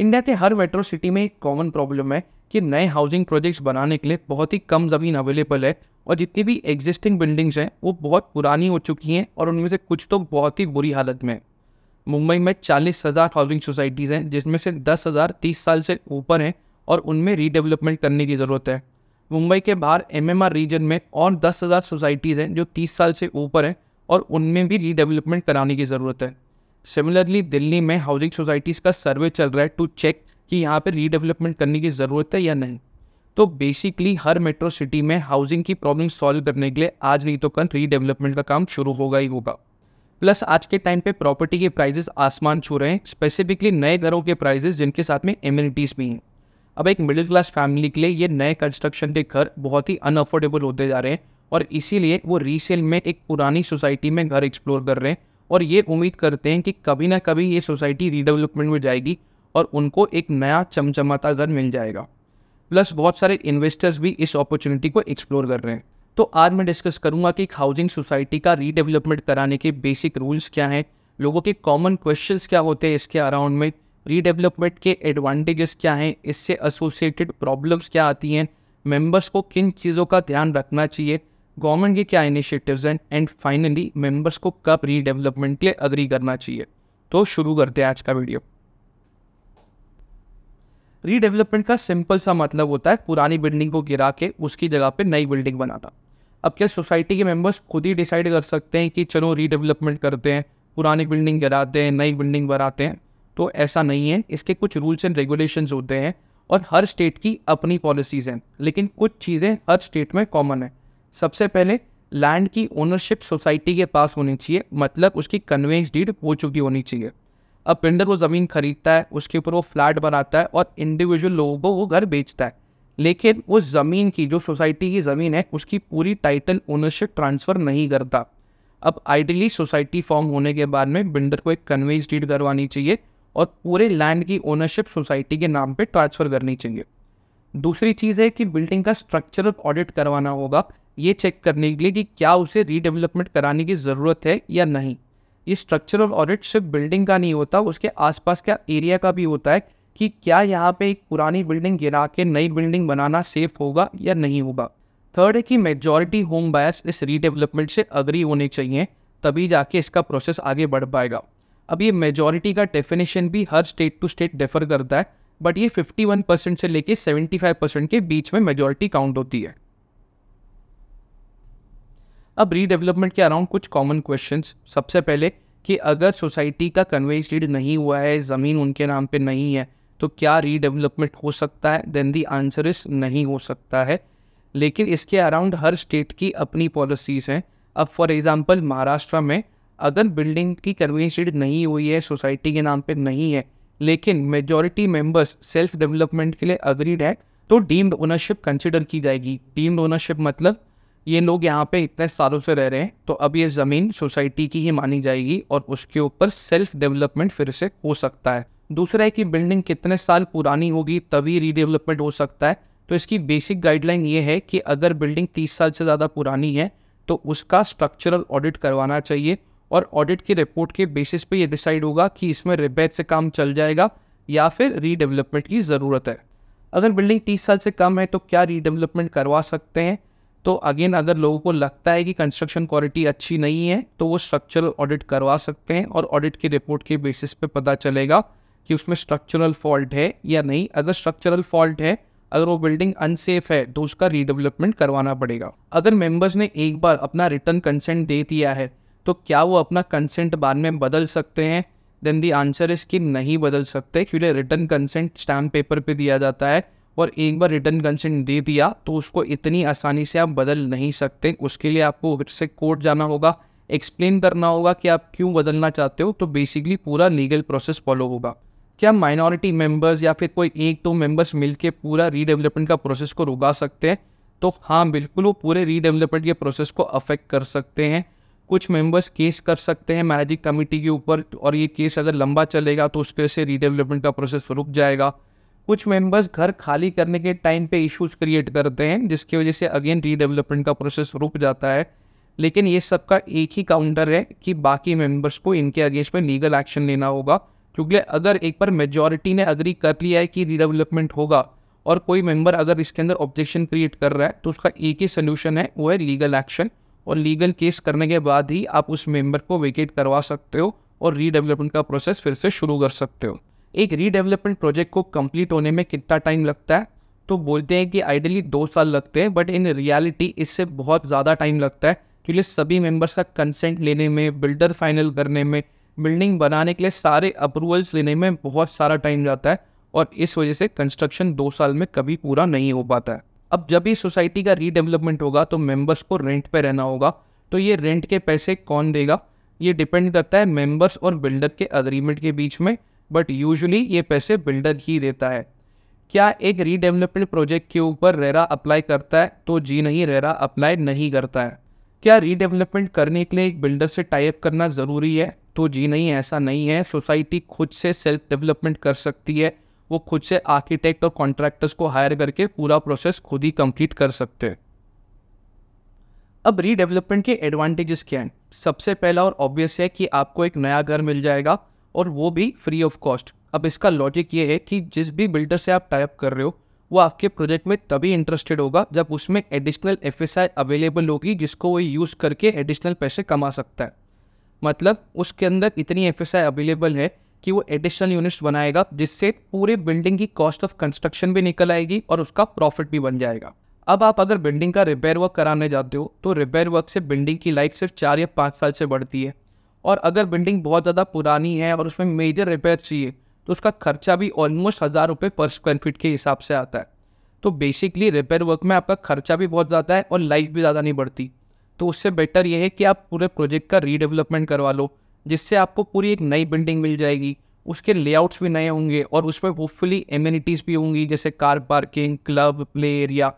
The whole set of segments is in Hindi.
इंडिया के हर मेट्रो सिटी में एक कॉमन प्रॉब्लम है कि नए हाउसिंग प्रोजेक्ट्स बनाने के लिए बहुत ही कम ज़मीन अवेलेबल है और जितनी भी एग्जिस्टिंग बिल्डिंग्स हैं वो बहुत पुरानी हो चुकी हैं और उनमें से कुछ तो बहुत ही बुरी हालत में मुंबई में चालीस हज़ार हाउसिंग सोसाइटीज़ हैं जिसमें से दस हज़ार तीस साल से ऊपर हैं और उनमें रीडेवलपमेंट करने की ज़रूरत है मुंबई के बाहर एम रीजन में और दस हज़ार सोसाइटीज़ हैं जो तीस साल से ऊपर हैं और उनमें भी रीडेवलपमेंट कराने की ज़रूरत है सिमिलरली दिल्ली में हाउसिंग सोसाइटीज़ का सर्वे चल रहा है टू चेक कि यहाँ पर रीडेवलपमेंट करने की ज़रूरत है या नहीं तो बेसिकली हर मेट्रो सिटी में हाउसिंग की प्रॉब्लम सॉल्व करने के लिए आज नहीं तो कल रीडेवलपमेंट का काम शुरू होगा ही होगा प्लस आज के टाइम पे प्रॉपर्टी के प्राइजेस आसमान छू रहे हैं स्पेसिफिकली नए घरों के प्राइजेस जिनके साथ में इम्यूनिटीज़ भी हैं अब एक मिडिल क्लास फैमिली के लिए ये नए कंस्ट्रक्शन के घर बहुत ही अनअफोर्डेबल होते जा रहे हैं और इसीलिए वो रीसेल में एक पुरानी सोसाइटी में घर एक्सप्लोर कर रहे हैं और ये उम्मीद करते हैं कि कभी ना कभी ये सोसाइटी रीडेवलपमेंट में जाएगी और उनको एक नया चमचमाता घर मिल जाएगा प्लस बहुत सारे इन्वेस्टर्स भी इस अपॉर्चुनिटी को एक्सप्लोर कर रहे हैं तो आज मैं डिस्कस करूंगा कि हाउसिंग सोसाइटी का रीडेवलपमेंट कराने के बेसिक रूल्स क्या हैं लोगों के कॉमन क्वेश्चंस क्या होते हैं इसके अराउंड में रीडेवलपमेंट के एडवांटेजेस क्या हैं इससे एसोसिएटेड प्रॉब्लम्स क्या आती हैं मेंबर्स को किन चीज़ों का ध्यान रखना चाहिए गवर्नमेंट के क्या इनिशिएटिव्स हैं एंड फाइनली मेंबर्स को कब रीडेवलपमेंट के लिए अग्री करना चाहिए तो शुरू करते हैं आज का वीडियो रीडेवलपमेंट का सिंपल सा मतलब होता है पुरानी बिल्डिंग को गिरा के उसकी जगह पे नई बिल्डिंग बनाना अब क्या सोसाइटी के मेंबर्स खुद ही डिसाइड कर सकते हैं कि चलो रीडेवलपमेंट करते हैं पुरानी बिल्डिंग गिराते हैं नई बिल्डिंग बनाते हैं तो ऐसा नहीं है इसके कुछ रूल्स एंड रेगुलेशन होते हैं और हर स्टेट की अपनी पॉलिसीज़ हैं लेकिन कुछ चीज़ें हर स्टेट में कॉमन है सबसे पहले लैंड की ओनरशिप सोसाइटी के पास होनी चाहिए मतलब उसकी कन्वेंस डीड हो चुकी होनी चाहिए अब प्रिंटर वो ज़मीन खरीदता है उसके ऊपर वो फ्लैट बनाता है और इंडिविजुअल लोगों को वो घर बेचता है लेकिन उस ज़मीन की जो सोसाइटी की ज़मीन है उसकी पूरी टाइटल ओनरशिप ट्रांसफ़र नहीं करता अब आइडियली सोसाइटी फॉर्म होने के बाद में बिल्डर को एक कन्वेंस डीड करवानी चाहिए और पूरे लैंड की ओनरशिप सोसाइटी के नाम पे ट्रांसफ़र करनी चाहिए दूसरी चीज़ है कि बिल्डिंग का स्ट्रक्चरल ऑडिट करवाना होगा ये चेक करने के लिए कि क्या उसे रीडेवलपमेंट कराने की ज़रूरत है या नहीं ये स्ट्रक्चरल ऑडिट सिर्फ बिल्डिंग का नहीं होता उसके आसपास का एरिया का भी होता है कि क्या यहाँ पे एक पुरानी बिल्डिंग गिरा के नई बिल्डिंग बनाना सेफ होगा या नहीं होगा थर्ड है कि मेजॉरिटी होम बायर्स इस रीडेवलपमेंट से अग्री होने चाहिए तभी जाके इसका प्रोसेस आगे बढ़ पाएगा अब ये मेजॉरिटी का डेफिनेशन भी हर स्टेट टू स्टेट डिफर करता है बट ये 51 परसेंट से लेके 75 परसेंट के बीच में मेजॉरिटी काउंट होती है अब रीडेवलपमेंट के अराउंड कुछ कॉमन क्वेश्चन सबसे पहले कि अगर सोसाइटी का कन्वेज डीड नहीं हुआ है ज़मीन उनके नाम पे नहीं है तो क्या रीडेवलपमेंट हो सकता है देन दी आंसर इस नहीं हो सकता है लेकिन इसके अराउंड हर स्टेट की अपनी पॉलिसीज़ हैं अब फॉर एग्ज़ाम्पल महाराष्ट्र में अगर बिल्डिंग की कन्वेंस डीड नहीं हुई है सोसाइटी के नाम पर नहीं है लेकिन मेजॉरिटी मेंबर्स सेल्फ डेवलपमेंट के लिए अग्रीड है तो डीम्ड ओनरशिप कंसिडर की जाएगी डीम्ड ओनरशिप मतलब ये लोग यहाँ पे इतने सालों से रह रहे हैं तो अब ये ज़मीन सोसाइटी की ही मानी जाएगी और उसके ऊपर सेल्फ डेवलपमेंट फिर से हो सकता है दूसरा है कि बिल्डिंग कितने साल पुरानी होगी तभी रीडेवलपमेंट हो सकता है तो इसकी बेसिक गाइडलाइन ये है कि अगर बिल्डिंग तीस साल से ज़्यादा पुरानी है तो उसका स्ट्रक्चरल ऑडिट करवाना चाहिए और ऑडिट की रिपोर्ट के बेसिस पे ये डिसाइड होगा कि इसमें रिपेयर से काम चल जाएगा या फिर रीडेवलपमेंट की ज़रूरत है अगर बिल्डिंग तीस साल से कम है तो क्या रीडेवलपमेंट करवा सकते हैं तो अगेन अगर लोगों को लगता है कि कंस्ट्रक्शन क्वालिटी अच्छी नहीं है तो वो स्ट्रक्चरल ऑडिट करवा सकते हैं और ऑडिट की रिपोर्ट के बेसिस पे पता चलेगा कि उसमें स्ट्रक्चरल फॉल्ट है या नहीं अगर स्ट्रक्चरल फॉल्ट है अगर वो बिल्डिंग अनसेफ है तो उसका रीडेवलपमेंट करवाना पड़ेगा अगर मेंबर्स ने एक बार अपना रिटर्न कंसेंट दे दिया है तो क्या वो अपना कंसेंट बाद में बदल सकते हैं देन दी आंसर इसकी नहीं बदल सकते क्योंकि रिटर्न कंसेंट स्टैम्प पेपर पे दिया जाता है और एक बार रिटर्न कंसेंट दे दिया तो उसको इतनी आसानी से आप बदल नहीं सकते उसके लिए आपको फिर से कोर्ट जाना होगा एक्सप्लेन करना होगा कि आप क्यों बदलना चाहते हो तो बेसिकली पूरा लीगल प्रोसेस फॉलो होगा क्या माइनॉरिटी मेंबर्स या फिर कोई एक दो मेंबर्स मिलके पूरा रीडेवलपमेंट का प्रोसेस को रुका सकते हैं तो हाँ बिल्कुल वो पूरे रीडेवलपमेंट के प्रोसेस को अफेक्ट कर सकते हैं कुछ मेंबर्स केस कर सकते हैं मैनेजिंग कमेटी के ऊपर और ये केस अगर लंबा चलेगा तो उसके से रीडेवलपमेंट का प्रोसेस रुक जाएगा कुछ मेंबर्स घर खाली करने के टाइम पे इश्यूज क्रिएट करते हैं जिसकी वजह से अगेन रीडेवलपमेंट का प्रोसेस रुक जाता है लेकिन ये सब का एक ही काउंटर है कि बाकी मेंबर्स को इनके अगेंस्ट में लीगल एक्शन लेना होगा क्योंकि अगर एक बार मेजोरिटी ने अग्री कर लिया है कि रीडेवलपमेंट होगा और कोई मेंबर अगर इसके अंदर ऑब्जेक्शन क्रिएट कर रहा है तो उसका एक ही सोल्यूशन है वो है लीगल एक्शन और लीगल केस करने के बाद ही आप उस मेंबर को वेकेट करवा सकते हो और रीडेवलपमेंट का प्रोसेस फिर से शुरू कर सकते हो एक रीडेवलपमेंट प्रोजेक्ट को कंप्लीट होने में कितना टाइम लगता है तो बोलते हैं कि आइडियली दो साल लगते हैं बट इन रियलिटी इससे बहुत ज़्यादा टाइम लगता है क्योंकि सभी मेंबर्स का कंसेंट लेने में बिल्डर फाइनल करने में बिल्डिंग बनाने के लिए सारे अप्रूवल्स लेने में बहुत सारा टाइम जाता है और इस वजह से कंस्ट्रक्शन दो साल में कभी पूरा नहीं हो पाता है अब जब भी सोसाइटी का रीडेवलपमेंट होगा तो मेंबर्स को रेंट पे रहना होगा तो ये रेंट के पैसे कौन देगा ये डिपेंड करता है मेंबर्स और बिल्डर के अग्रीमेंट के बीच में बट यूजुअली ये पैसे बिल्डर ही देता है क्या एक रीडेवलपमेंट प्रोजेक्ट के ऊपर रेरा अप्लाई करता है तो जी नहीं रेरा अप्लाई नहीं करता है क्या रीडेवलपमेंट करने के लिए एक बिल्डर से टाइप करना ज़रूरी है तो जी नहीं ऐसा नहीं है सोसाइटी खुद से सेल्फ डेवलपमेंट कर सकती है वो खुद से आर्किटेक्ट और कॉन्ट्रैक्टर्स को हायर करके पूरा प्रोसेस खुद ही कंप्लीट कर सकते हैं अब रीडेवलपमेंट के एडवांटेजेस क्या हैं सबसे पहला और ऑब्वियस है कि आपको एक नया घर मिल जाएगा और वो भी फ्री ऑफ कॉस्ट अब इसका लॉजिक ये है कि जिस भी बिल्डर से आप टाइप कर रहे हो वो आपके प्रोजेक्ट में तभी इंटरेस्टेड होगा जब उसमें एडिशनल एफ अवेलेबल होगी जिसको वो यूज़ करके एडिशनल पैसे कमा सकता है मतलब उसके अंदर इतनी एफ अवेलेबल है कि वो एडिशनल यूनिट्स बनाएगा जिससे पूरे बिल्डिंग की कॉस्ट ऑफ कंस्ट्रक्शन भी निकल आएगी और उसका प्रॉफिट भी बन जाएगा अब आप अगर बिल्डिंग का रिपेयर वर्क कराने जाते हो तो रिपेयर वर्क से बिल्डिंग की लाइफ सिर्फ चार या पाँच साल से बढ़ती है और अगर बिल्डिंग बहुत ज़्यादा पुरानी है और उसमें मेजर रिपेयर चाहिए तो उसका खर्चा भी ऑलमोस्ट हज़ार रुपये पर स्क्वायर फीट के हिसाब से आता है तो बेसिकली रिपेयर वर्क में आपका खर्चा भी बहुत ज़्यादा है और लाइफ भी ज़्यादा नहीं बढ़ती तो उससे बेटर यह है कि आप पूरे प्रोजेक्ट का रीडेवलपमेंट करवा लो जिससे आपको पूरी एक नई बिल्डिंग मिल जाएगी उसके लेआउट्स भी नए होंगे और उसमें होपफुली एम्यूनिटीज़ भी होंगी जैसे car parking club play area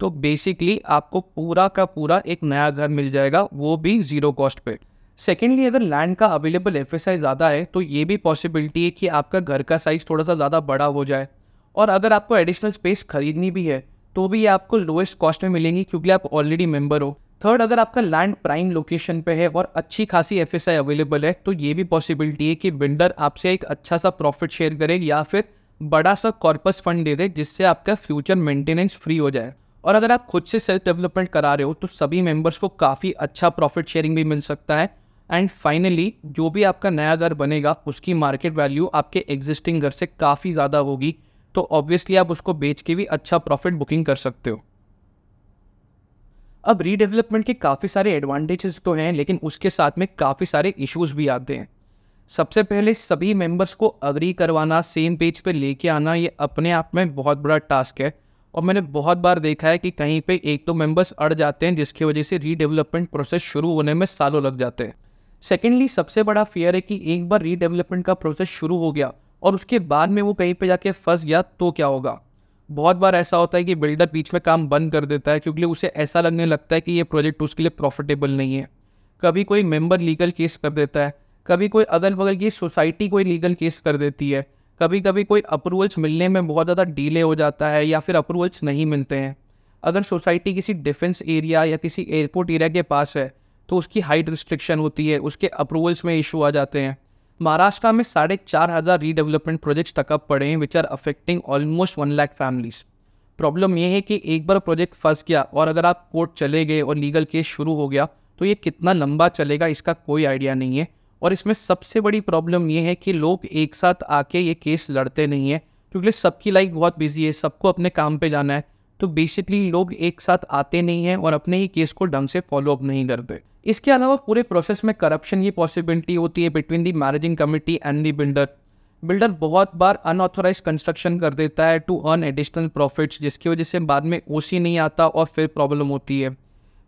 तो बेसिकली आपको पूरा का पूरा एक नया घर मिल जाएगा वो भी ज़ीरो कॉस्ट पे सेकेंडली अगर लैंड का अवेलेबल एफ ज़्यादा है तो ये भी पॉसिबिलिटी है कि आपका घर का साइज़ थोड़ा सा ज़्यादा बड़ा हो जाए और अगर आपको एडिशनल स्पेस खरीदनी भी है तो भी ये आपको लोएस्ट कॉस्ट में मिलेंगी क्योंकि आप ऑलरेडी मेंबर हो थर्ड अगर आपका लैंड प्राइम लोकेशन पे है और अच्छी खासी एफ अवेलेबल है तो ये भी पॉसिबिलिटी है कि बिल्डर आपसे एक अच्छा सा प्रॉफिट शेयर करे या फिर बड़ा सा कॉर्पस फंड दे दे जिससे आपका फ्यूचर मेंटेनेंस फ्री हो जाए और अगर आप खुद से सेल्फ डेवलपमेंट करा रहे हो तो सभी मेंबर्स को काफ़ी अच्छा प्रॉफिट शेयरिंग भी मिल सकता है एंड फाइनली जो भी आपका नया घर बनेगा उसकी मार्केट वैल्यू आपके एग्जिस्टिंग घर से काफ़ी ज़्यादा होगी तो ऑब्वियसली आप उसको बेच के भी अच्छा प्रॉफिट बुकिंग कर सकते हो अब रीडेवलपमेंट के काफ़ी सारे एडवांटेजेस तो हैं लेकिन उसके साथ में काफ़ी सारे इश्यूज भी आते हैं सबसे पहले सभी मेंबर्स को अग्री करवाना सेम पेज पे लेके आना ये अपने आप में बहुत बड़ा टास्क है और मैंने बहुत बार देखा है कि कहीं पे एक दो तो मेंबर्स अड़ जाते हैं जिसकी वजह से रीडेवलपमेंट प्रोसेस शुरू होने में सालों लग जाते हैं सेकेंडली सबसे बड़ा फियर है कि एक बार रीडेवलपमेंट का प्रोसेस शुरू हो गया और उसके बाद में वो कहीं पे जाके फंस गया तो क्या होगा बहुत बार ऐसा होता है कि बिल्डर बीच में काम बंद कर देता है क्योंकि उसे ऐसा लगने लगता है कि ये प्रोजेक्ट उसके लिए प्रॉफिटेबल नहीं है कभी कोई मेंबर लीगल केस कर देता है कभी कोई अगल बगल की सोसाइटी कोई लीगल केस कर देती है कभी कभी कोई अप्रूवल्स मिलने में बहुत ज़्यादा डीले हो जाता है या फिर अप्रूवल्स नहीं मिलते हैं अगर सोसाइटी किसी डिफेंस एरिया या किसी एयरपोर्ट एरिया के पास है तो उसकी हाइट रिस्ट्रिक्शन होती है उसके अप्रूवल्स में इशू आ जाते हैं महाराष्ट्र में साढ़े चार हज़ार रीडेवलपमेंट प्रोजेक्ट्स तक अब पड़े हैं which are affecting almost one lakh families problem यह है कि एक बार प्रोजेक्ट फंस गया और अगर आप कोर्ट चले गए और लीगल केस शुरू हो गया तो ये कितना लंबा चलेगा इसका कोई आइडिया नहीं है और इसमें सबसे बड़ी प्रॉब्लम ये है कि लोग एक साथ आके ये केस लड़ते नहीं है क्योंकि सबकी लाइफ बहुत बिजी है सबको अपने काम पे जाना है तो बेसिकली लोग एक साथ आते नहीं हैं और अपने ही केस को ढंग से फॉलोअप नहीं करते इसके अलावा पूरे प्रोसेस में करप्शन की पॉसिबिलिटी होती है between the managing committee and the builder builder बहुत बार अनऑथोराइज कंस्ट्रक्शन कर देता है टू अर्न एडिशनल प्रॉफिट्स जिसकी वजह से बाद में ओ नहीं आता और फिर प्रॉब्लम होती है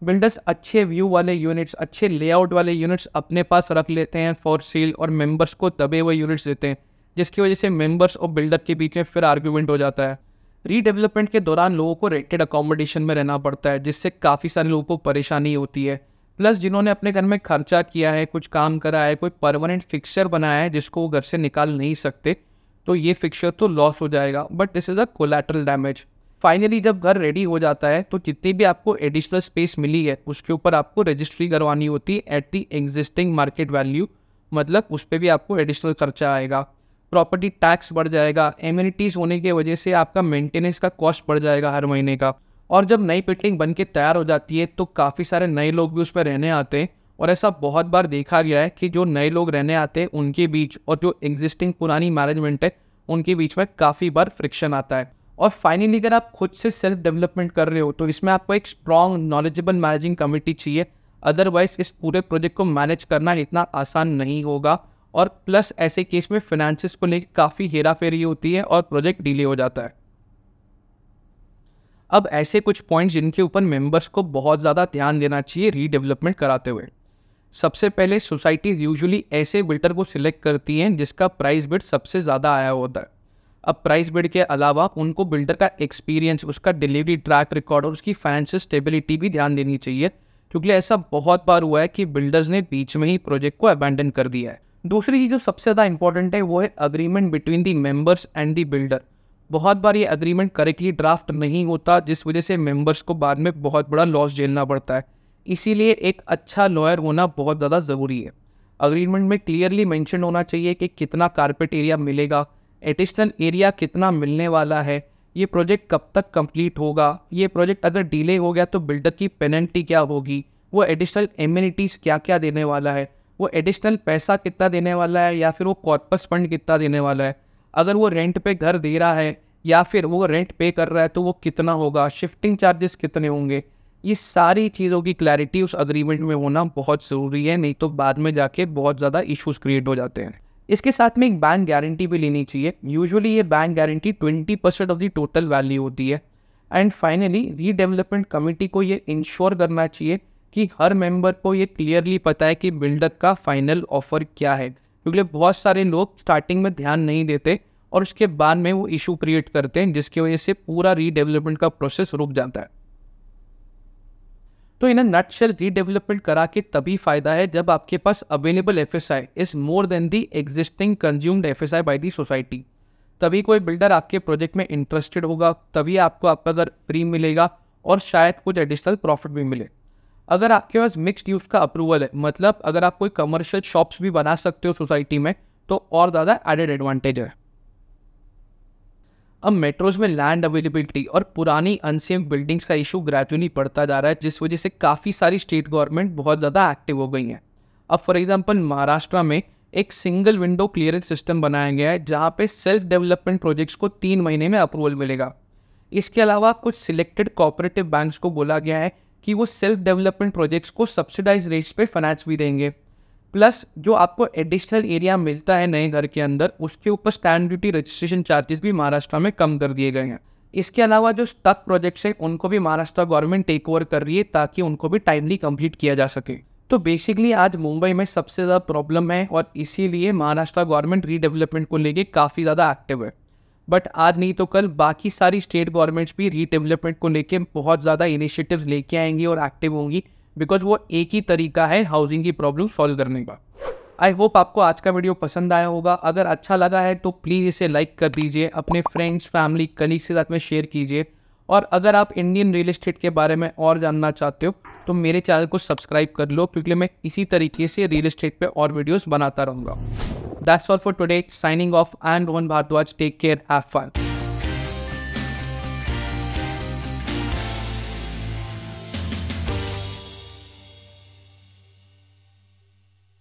बिल्डर्स अच्छे व्यू वाले यूनिट्स अच्छे लेआउट वाले यूनिट्स अपने पास रख लेते हैं फॉर सेल और मेंबर्स को दबे हुए यूनिट्स देते हैं जिसकी वजह से मेंबर्स और बिल्डर के बीच में फिर आर्ग्यूमेंट हो जाता है रीडेवलपमेंट के दौरान लोगों को रेंटेड अकोमोडेशन में रहना पड़ता है जिससे काफ़ी सारे लोगों को परेशानी होती है प्लस जिन्होंने अपने घर में खर्चा किया है कुछ काम करा है कोई परमानेंट फिक्सचर बनाया है जिसको वो घर से निकाल नहीं सकते तो ये फिक्सचर तो लॉस हो जाएगा but this is a collateral damage finally जब घर रेडी हो जाता है तो जितनी भी आपको एडिशनल स्पेस मिली है उसके ऊपर आपको रजिस्ट्री करवानी होती है at the existing market value मतलब उस पर भी आपको एडिशनल खर्चा आएगा प्रॉपर्टी टैक्स बढ़ जाएगा एम्यूनिटीज़ होने की वजह से आपका मेंटेनेंस का कॉस्ट बढ़ जाएगा हर महीने का और जब नई बिल्डिंग बन के तैयार हो जाती है तो काफ़ी सारे नए लोग भी उस पर रहने आते हैं और ऐसा बहुत बार देखा गया है कि जो नए लोग रहने आते हैं उनके बीच और जो एग्जिस्टिंग पुरानी मैनेजमेंट है उनके बीच में काफ़ी बार फ्रिक्शन आता है और फाइनली अगर आप खुद से सेल्फ डेवलपमेंट कर रहे हो तो इसमें आपको एक स्ट्रॉन्ग नॉलेजेबल मैनेजिंग कमेटी चाहिए अदरवाइज इस पूरे प्रोजेक्ट को मैनेज करना इतना आसान नहीं होगा और प्लस ऐसे केस में फाइनेंसिस को लेकर काफ़ी हेरा फेरी होती है और प्रोजेक्ट डिले हो जाता है अब ऐसे कुछ पॉइंट्स जिनके ऊपर मेंबर्स को बहुत ज़्यादा ध्यान देना चाहिए रीडेवलपमेंट कराते हुए सबसे पहले सोसाइटीज़ यूजुअली ऐसे बिल्डर को सिलेक्ट करती हैं जिसका प्राइस बिड सबसे ज़्यादा आया होता है अब प्राइस बिड के अलावा उनको बिल्डर का एक्सपीरियंस उसका डिलीवरी ट्रैक रिकॉर्ड और उसकी फाइनेंशियल स्टेबिलिटी भी ध्यान देनी चाहिए क्योंकि ऐसा बहुत बार हुआ है कि बिल्डर्स ने बीच में ही प्रोजेक्ट को अबेंडन कर दिया है दूसरी चीज़ जो सबसे ज़्यादा इंपॉर्टेंट है वो है agreement between the members and the builder बहुत बार ये अग्रीमेंट करेक्टली ड्राफ्ट नहीं होता जिस वजह से मेंबर्स को बाद में बहुत बड़ा लॉस झेलना पड़ता है इसीलिए एक अच्छा लॉयर होना बहुत ज़्यादा ज़रूरी है अग्रीमेंट में क्लियरली मैंशन होना चाहिए कि कितना कारपेट एरिया मिलेगा एडिशनल एरिया कितना मिलने वाला है ये प्रोजेक्ट कब तक कंप्लीट होगा ये प्रोजेक्ट अगर डिले हो गया तो बिल्डर की पेनल्टी क्या होगी वो एडिशनल एम्यूनिटीज़ क्या क्या देने वाला है वो एडिशनल पैसा कितना देने वाला है या फिर वो कॉर्पस फंड कितना देने वाला है अगर वो रेंट पे घर दे रहा है या फिर वो रेंट पे कर रहा है तो वो कितना होगा शिफ्टिंग चार्जेस कितने होंगे ये सारी चीज़ों की क्लैरिटी उस अग्रीमेंट में होना बहुत ज़रूरी है नहीं तो बाद में जाके बहुत ज़्यादा इश्यूज क्रिएट हो जाते हैं इसके साथ में एक बैंक गारंटी भी लेनी चाहिए यूजुअली ये bank guarantee twenty percent of the total value होती है एंड फाइनली रीडेवलपमेंट कमेटी को ये इंश्योर करना चाहिए कि हर मेंबर को ये क्लियरली पता है कि बिल्डअप का फाइनल ऑफर क्या है क्योंकि बहुत सारे लोग स्टार्टिंग में ध्यान नहीं देते और उसके बाद में वो इशू क्रिएट करते हैं जिसकी वजह से पूरा रीडेवलपमेंट का प्रोसेस रुक जाता है तो इन्हें नटशेल रीडेवलपमेंट करा के तभी फायदा है जब आपके पास available F S I is more than the existing consumed F S I by the society तभी कोई बिल्डर आपके प्रोजेक्ट में इंटरेस्टेड होगा तभी आपको आपका अगर फ्री मिलेगा और शायद कुछ एडिशनल प्रॉफिट भी मिले अगर आपके पास मिक्सड यूज का अप्रूवल है मतलब अगर आप कोई कमर्शियल शॉप्स भी बना सकते हो सोसाइटी में तो और ज़्यादा एडेड एडवांटेज है अब मेट्रोज में लैंड अवेलेबिलिटी और पुरानी अनसेफ बिल्डिंग्स का इशू ग्रेजुअली बढ़ता जा रहा है जिस वजह से काफ़ी सारी स्टेट गवर्नमेंट बहुत ज़्यादा एक्टिव हो गई हैं अब फॉर एग्जांपल महाराष्ट्र में एक सिंगल विंडो क्लियरेंस सिस्टम बनाया गया है जहाँ पे सेल्फ डेवलपमेंट प्रोजेक्ट्स को तीन महीने में अप्रूवल मिलेगा इसके अलावा कुछ सिलेक्टेड कोऑपरेटिव बैंक्स को बोला गया है कि वो सेल्फ डेवलपमेंट प्रोजेक्ट्स को सब्सिडाइज रेट्स पे फाइनेंस भी देंगे प्लस जो आपको एडिशनल एरिया मिलता है नए घर के अंदर उसके ऊपर स्टैंड ड्यूटी रजिस्ट्रेशन चार्जेस भी महाराष्ट्र में कम कर दिए गए हैं इसके अलावा जो स्टक प्रोजेक्ट्स हैं उनको भी महाराष्ट्र गवर्नमेंट टेक ओवर कर रही है ताकि उनको भी टाइमली कंप्लीट किया जा सके तो बेसिकली आज मुंबई में सबसे ज़्यादा प्रॉब्लम है और इसीलिए महाराष्ट्र गवर्नमेंट रीडेवलपमेंट को लेके काफ़ी ज़्यादा एक्टिव है बट आज नहीं तो कल बाकी सारी स्टेट गवर्नमेंट्स भी रीडेवलपमेंट को लेके बहुत ज़्यादा इनिशिएटिव्स लेके आएंगी और एक्टिव होंगी बिकॉज वो एक ही तरीका है हाउसिंग की प्रॉब्लम सॉल्व करने का आई होप आपको आज का वीडियो पसंद आया होगा अगर अच्छा लगा है तो प्लीज़ इसे लाइक कर दीजिए अपने फ्रेंड्स फैमिली कलीग्स के साथ में शेयर कीजिए और अगर आप इंडियन रियल इस्टेट के बारे में और जानना चाहते हो तो मेरे चैनल को सब्सक्राइब कर लो क्योंकि मैं इसी तरीके से रियल इस्टेट पर और वीडियोज़ बनाता रहूँगा That's all for today. Signing off. and on Rohan Bhardwaj. Take care. Have fun.